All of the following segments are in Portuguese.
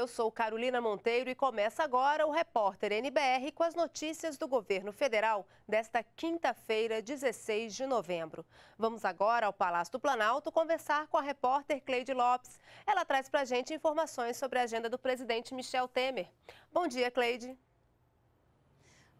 eu sou Carolina Monteiro e começa agora o Repórter NBR com as notícias do governo federal desta quinta-feira, 16 de novembro. Vamos agora ao Palácio do Planalto conversar com a repórter Cleide Lopes. Ela traz para a gente informações sobre a agenda do presidente Michel Temer. Bom dia, Cleide.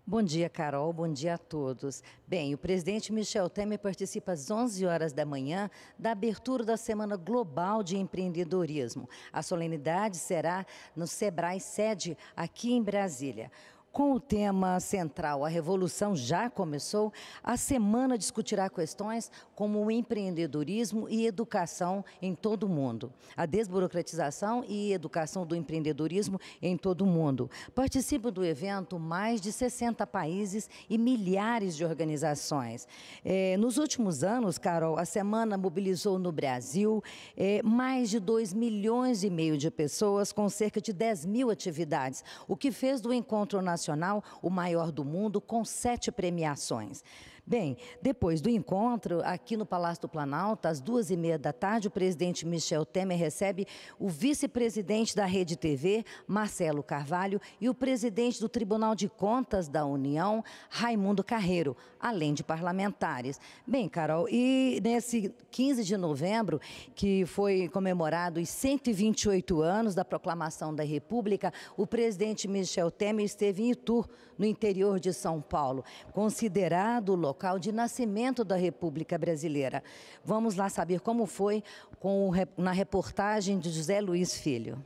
Bom dia, Carol. Bom dia a todos. Bem, o presidente Michel Temer participa às 11 horas da manhã da abertura da Semana Global de Empreendedorismo. A solenidade será no Sebrae Sede, aqui em Brasília. Com o tema central, a revolução já começou, a semana discutirá questões como o empreendedorismo e educação em todo o mundo, a desburocratização e educação do empreendedorismo em todo o mundo. Participam do evento mais de 60 países e milhares de organizações. É, nos últimos anos, Carol, a semana mobilizou no Brasil é, mais de 2 milhões e meio de pessoas com cerca de 10 mil atividades, o que fez do encontro nacional internacional, o maior do mundo, com sete premiações. Bem, depois do encontro, aqui no Palácio do Planalto, às duas e meia da tarde, o presidente Michel Temer recebe o vice-presidente da Rede TV, Marcelo Carvalho, e o presidente do Tribunal de Contas da União, Raimundo Carreiro, além de parlamentares. Bem, Carol, e nesse 15 de novembro, que foi comemorado os 128 anos da proclamação da República, o presidente Michel Temer esteve em Itu, no interior de São Paulo, considerado o local local de nascimento da República Brasileira. Vamos lá saber como foi com, na reportagem de José Luiz Filho.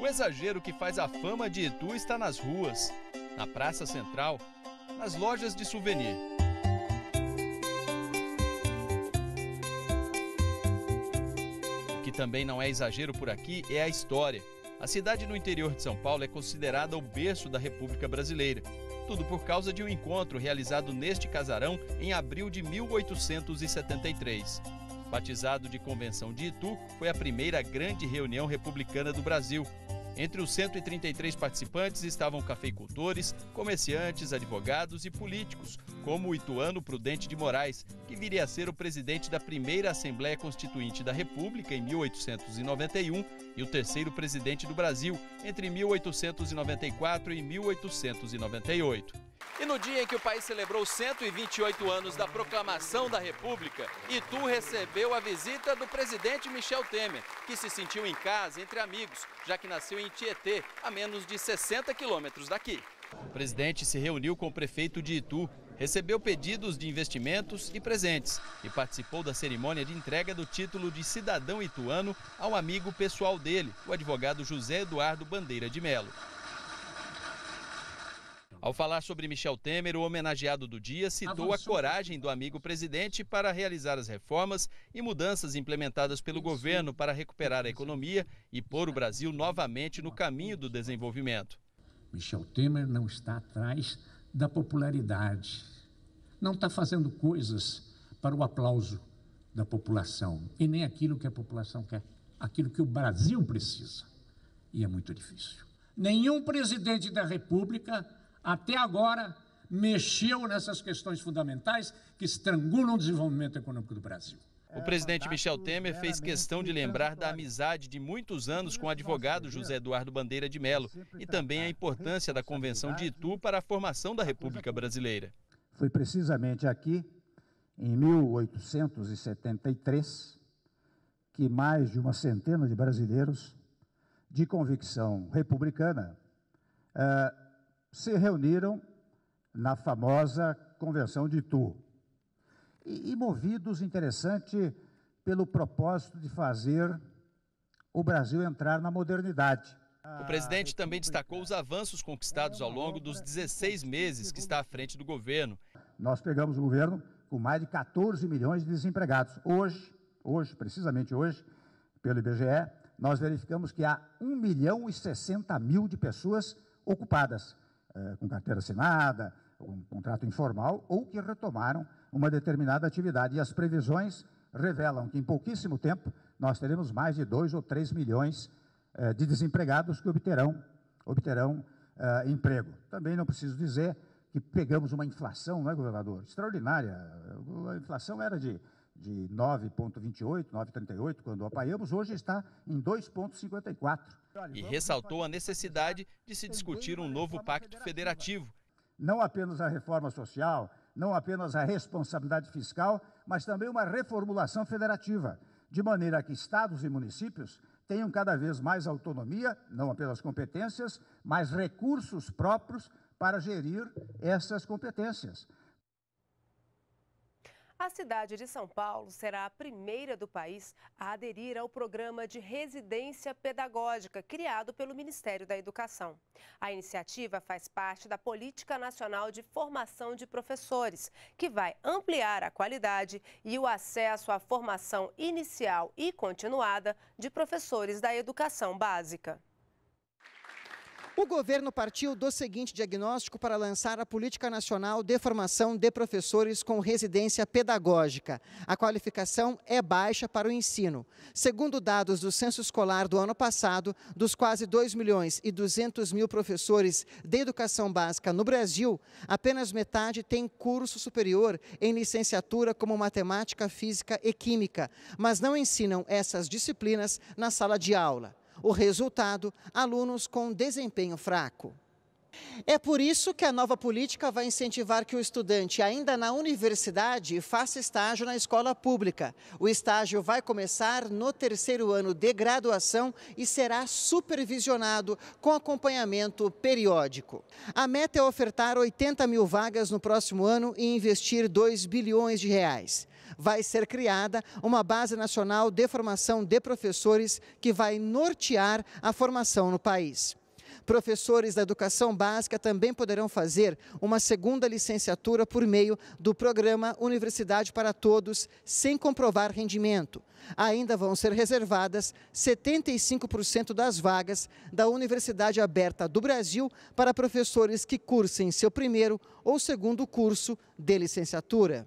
O exagero que faz a fama de Itu está nas ruas, na Praça Central, nas lojas de souvenir. O que também não é exagero por aqui é a história. A cidade no interior de São Paulo é considerada o berço da República Brasileira. Tudo por causa de um encontro realizado neste casarão em abril de 1873. Batizado de Convenção de Itu, foi a primeira grande reunião republicana do Brasil, entre os 133 participantes estavam cafeicultores, comerciantes, advogados e políticos, como o ituano Prudente de Moraes, que viria a ser o presidente da primeira Assembleia Constituinte da República em 1891 e o terceiro presidente do Brasil entre 1894 e 1898. E no dia em que o país celebrou 128 anos da proclamação da República, Itu recebeu a visita do presidente Michel Temer, que se sentiu em casa, entre amigos, já que nasceu em Tietê, a menos de 60 quilômetros daqui. O presidente se reuniu com o prefeito de Itu, recebeu pedidos de investimentos e presentes e participou da cerimônia de entrega do título de cidadão ituano ao amigo pessoal dele, o advogado José Eduardo Bandeira de Melo. Ao falar sobre Michel Temer, o homenageado do dia citou a coragem do amigo presidente para realizar as reformas e mudanças implementadas pelo governo para recuperar a economia e pôr o Brasil novamente no caminho do desenvolvimento. Michel Temer não está atrás da popularidade, não está fazendo coisas para o aplauso da população e nem aquilo que a população quer, aquilo que o Brasil precisa. E é muito difícil. Nenhum presidente da República até agora, mexeu nessas questões fundamentais que estrangulam o desenvolvimento econômico do Brasil. O presidente Michel Temer fez questão de lembrar da amizade de muitos anos com o advogado José Eduardo Bandeira de Melo e também a importância da Convenção de Itu para a formação da República Brasileira. Foi precisamente aqui, em 1873, que mais de uma centena de brasileiros de convicção republicana eh, se reuniram na famosa Convenção de Tours. E, e movidos, interessante, pelo propósito de fazer o Brasil entrar na modernidade. O presidente ah, também destacou os avanços conquistados ao longo dos 16 meses que está à frente do governo. Nós pegamos o governo com mais de 14 milhões de desempregados. Hoje, hoje, precisamente hoje, pelo IBGE, nós verificamos que há 1 milhão e 60 mil de pessoas ocupadas. Eh, com carteira assinada, um contrato informal, ou que retomaram uma determinada atividade. E as previsões revelam que em pouquíssimo tempo nós teremos mais de 2 ou 3 milhões eh, de desempregados que obterão, obterão eh, emprego. Também não preciso dizer que pegamos uma inflação, não é, governador? Extraordinária. A inflação era de de 9,28, 9,38, quando apaiamos, hoje está em 2,54. E ressaltou a necessidade de se discutir um novo pacto federativo. Não apenas a reforma social, não apenas a responsabilidade fiscal, mas também uma reformulação federativa, de maneira que estados e municípios tenham cada vez mais autonomia, não apenas competências, mas recursos próprios para gerir essas competências. A cidade de São Paulo será a primeira do país a aderir ao programa de residência pedagógica criado pelo Ministério da Educação. A iniciativa faz parte da Política Nacional de Formação de Professores, que vai ampliar a qualidade e o acesso à formação inicial e continuada de professores da educação básica. O governo partiu do seguinte diagnóstico para lançar a Política Nacional de Formação de Professores com Residência Pedagógica. A qualificação é baixa para o ensino. Segundo dados do censo escolar do ano passado, dos quase 2 milhões e 200 mil professores de educação básica no Brasil, apenas metade tem curso superior em licenciatura como matemática, física e química, mas não ensinam essas disciplinas na sala de aula. O resultado: alunos com desempenho fraco. É por isso que a nova política vai incentivar que o estudante, ainda na universidade, faça estágio na escola pública. O estágio vai começar no terceiro ano de graduação e será supervisionado com acompanhamento periódico. A meta é ofertar 80 mil vagas no próximo ano e investir 2 bilhões de reais. Vai ser criada uma base nacional de formação de professores que vai nortear a formação no país. Professores da educação básica também poderão fazer uma segunda licenciatura por meio do programa Universidade para Todos, sem comprovar rendimento. Ainda vão ser reservadas 75% das vagas da Universidade Aberta do Brasil para professores que cursem seu primeiro ou segundo curso de licenciatura.